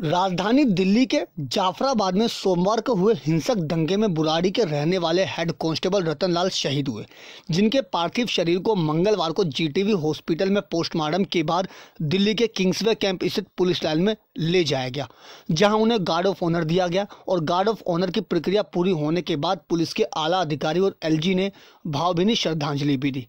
राजधानी दिल्ली के जाफराबाद में सोमवार को हुए हिंसक दंगे में बुराड़ी के रहने वाले हेड कांस्टेबल रतनलाल शहीद हुए जिनके पार्थिव शरीर को मंगलवार को जीटीवी हॉस्पिटल में पोस्टमार्टम के बाद दिल्ली के किंग्सवे कैंप स्थित पुलिस लाइन में ले जाया गया जहां उन्हें गार्ड ऑफ ऑनर दिया गया और गार्ड ऑफ ऑनर की प्रक्रिया पूरी होने के बाद पुलिस के आला अधिकारी और एल ने भावभीनी श्रद्धांजलि भी दी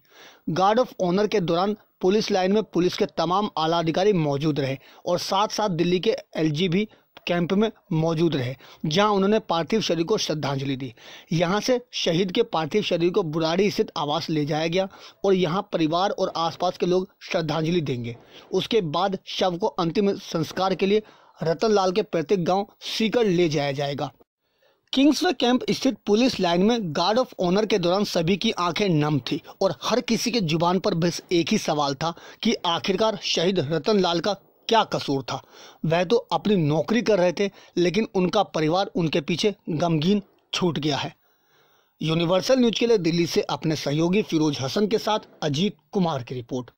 गार्ड ऑफ ऑनर के दौरान पुलिस लाइन में पुलिस के तमाम आला अधिकारी मौजूद रहे और साथ साथ दिल्ली के एलजी भी कैंप में मौजूद रहे जहां उन्होंने पार्थिव शरीर को श्रद्धांजलि दी यहां से शहीद के पार्थिव शरीर को बुराड़ी स्थित आवास ले जाया गया और यहां परिवार और आसपास के लोग श्रद्धांजलि देंगे उसके बाद शव को अंतिम संस्कार के लिए रतन लाल के प्रत्येक गांव सीकर ले जाया जाएगा किंग्सवे कैंप स्थित पुलिस लाइन में गार्ड ऑफ ऑनर के दौरान सभी की आंखें नम थी और हर किसी के जुबान पर बस एक ही सवाल था कि आखिरकार शहीद रतन लाल का क्या कसूर था वह तो अपनी नौकरी कर रहे थे लेकिन उनका परिवार उनके पीछे गमगीन छूट गया है यूनिवर्सल न्यूज के लिए दिल्ली से अपने सहयोगी फिरोज हसन के साथ अजीत कुमार की रिपोर्ट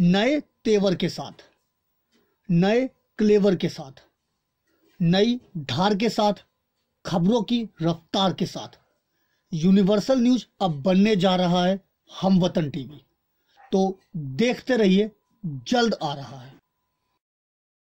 नए तेवर के साथ नए क्लेवर के साथ नई धार के साथ खबरों की रफ्तार के साथ यूनिवर्सल न्यूज अब बनने जा रहा है हम वतन टीवी तो देखते रहिए जल्द आ रहा है